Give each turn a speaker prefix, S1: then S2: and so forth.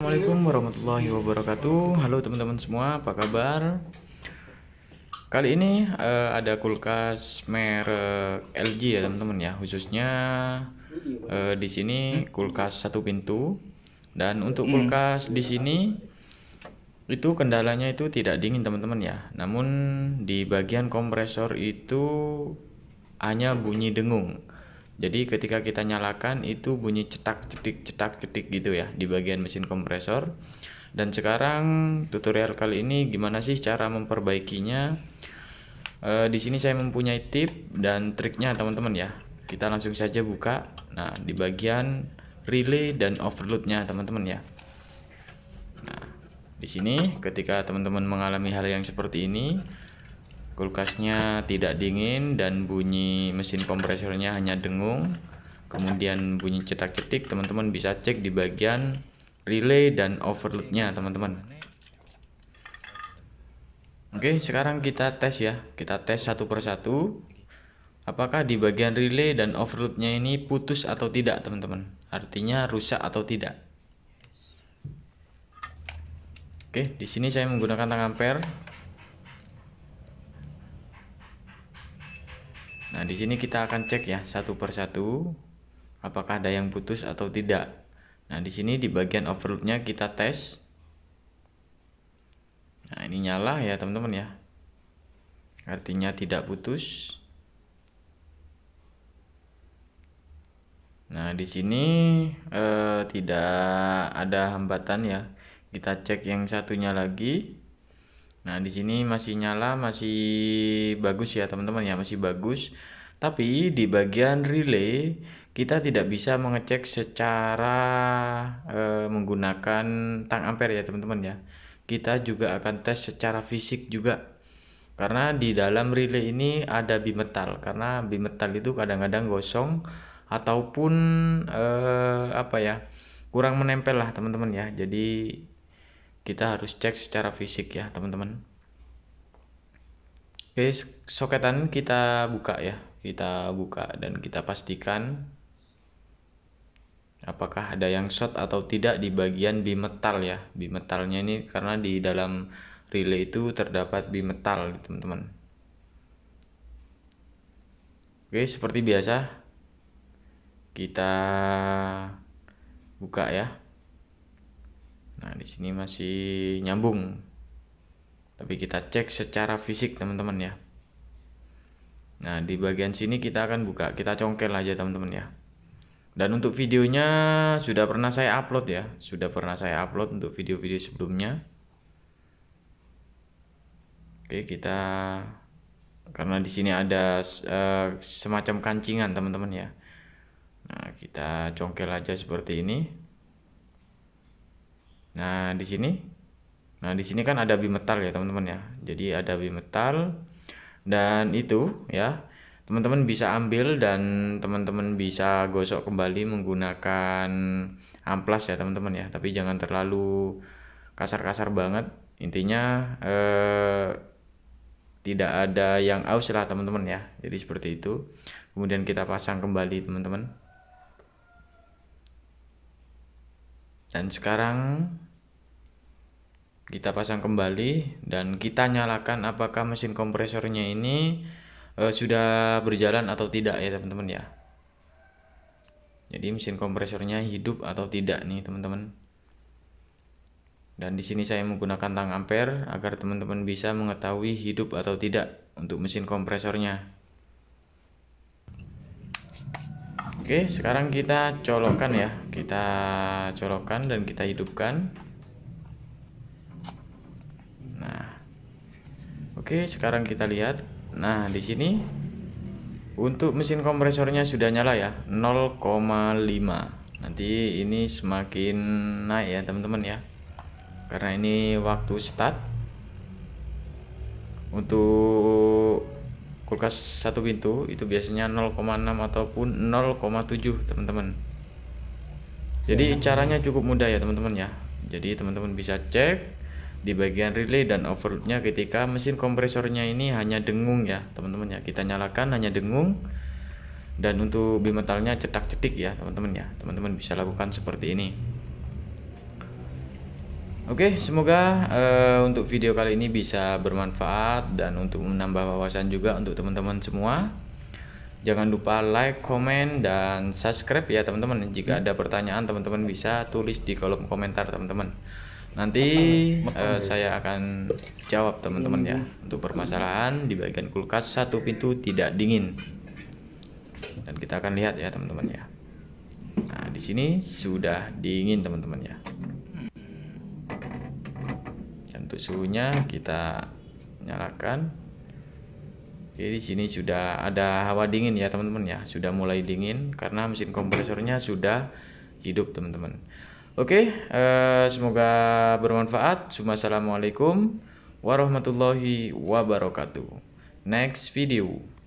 S1: Assalamualaikum warahmatullahi wabarakatuh. Halo teman-teman semua, apa kabar? Kali ini uh, ada kulkas merek LG ya teman-teman ya. Khususnya uh, di sini kulkas satu pintu dan untuk hmm. kulkas di sini itu kendalanya itu tidak dingin teman-teman ya. Namun di bagian kompresor itu hanya bunyi dengung. Jadi ketika kita nyalakan itu bunyi cetak cetik cetak cetik gitu ya di bagian mesin kompresor. Dan sekarang tutorial kali ini gimana sih cara memperbaikinya? E, di sini saya mempunyai tip dan triknya teman-teman ya. Kita langsung saja buka. Nah di bagian relay dan overloadnya teman-teman ya. Nah di sini ketika teman-teman mengalami hal yang seperti ini kulkasnya tidak dingin dan bunyi mesin kompresornya hanya dengung kemudian bunyi cetak-cetik teman-teman bisa cek di bagian relay dan overloadnya teman-teman Oke sekarang kita tes ya kita tes satu persatu apakah di bagian relay dan overloadnya ini putus atau tidak teman-teman artinya rusak atau tidak Oke di sini saya menggunakan tangan per Nah, di sini kita akan cek ya satu persatu apakah ada yang putus atau tidak. Nah, di sini di bagian overloadnya kita tes. Nah, ini nyala ya teman-teman ya. Artinya tidak putus. Nah, di sini eh, tidak ada hambatan ya. Kita cek yang satunya lagi. Nah, di sini masih nyala, masih bagus ya teman-teman ya, masih bagus. Tapi di bagian relay kita tidak bisa mengecek secara eh, menggunakan tang ampere ya teman-teman ya. Kita juga akan tes secara fisik juga. Karena di dalam relay ini ada bimetal. Karena bimetal itu kadang-kadang gosong ataupun eh, apa ya? kurang menempel lah teman-teman ya. Jadi kita harus cek secara fisik ya teman-teman oke soketan kita buka ya kita buka dan kita pastikan apakah ada yang short atau tidak di bagian bimetal ya bimetalnya ini karena di dalam relay itu terdapat bimetal teman-teman oke seperti biasa kita buka ya Nah, di sini masih nyambung. Tapi kita cek secara fisik, teman-teman ya. Nah, di bagian sini kita akan buka, kita congkel aja, teman-teman ya. Dan untuk videonya sudah pernah saya upload ya, sudah pernah saya upload untuk video-video sebelumnya. Oke, kita karena di sini ada uh, semacam kancingan, teman-teman ya. Nah, kita congkel aja seperti ini. Nah, di sini nah di sini kan ada bimetal ya, teman-teman ya. Jadi ada bimetal dan itu ya, teman-teman bisa ambil dan teman-teman bisa gosok kembali menggunakan amplas ya, teman-teman ya. Tapi jangan terlalu kasar-kasar banget. Intinya eh tidak ada yang aus lah teman-teman ya jadi seperti itu kemudian kita pasang kembali teman-teman dan sekarang kita pasang kembali dan kita nyalakan apakah mesin kompresornya ini e, sudah berjalan atau tidak ya teman-teman ya jadi mesin kompresornya hidup atau tidak nih teman-teman dan di sini saya menggunakan tang ampere agar teman-teman bisa mengetahui hidup atau tidak untuk mesin kompresornya oke sekarang kita colokan ya kita colokan dan kita hidupkan Oke, sekarang kita lihat. Nah, di sini untuk mesin kompresornya sudah nyala ya, 0,5. Nanti ini semakin naik ya, teman-teman ya. Karena ini waktu start. Untuk kulkas satu pintu itu biasanya 0,6 ataupun 0,7, teman-teman. Jadi iya. caranya cukup mudah ya, teman-teman ya. Jadi teman-teman bisa cek di bagian relay dan overloadnya ketika mesin kompresornya ini hanya dengung ya teman-teman ya kita nyalakan hanya dengung dan untuk bimetalnya cetak-cetik ya teman-teman ya teman-teman bisa lakukan seperti ini Oke semoga uh, untuk video kali ini bisa bermanfaat dan untuk menambah wawasan juga untuk teman-teman semua jangan lupa like, komen, dan subscribe ya teman-teman jika hmm. ada pertanyaan teman-teman bisa tulis di kolom komentar teman-teman Nanti uh, saya akan jawab teman-teman ya hmm. untuk permasalahan di bagian kulkas satu pintu tidak dingin. Dan kita akan lihat ya teman-teman ya. Nah, di sini sudah dingin teman-teman ya. Dan untuk suhunya kita nyalakan. Oke, di sini sudah ada hawa dingin ya teman-teman ya. Sudah mulai dingin karena mesin kompresornya sudah hidup teman-teman. Oke, uh, semoga bermanfaat. Assalamualaikum warahmatullahi wabarakatuh. Next video.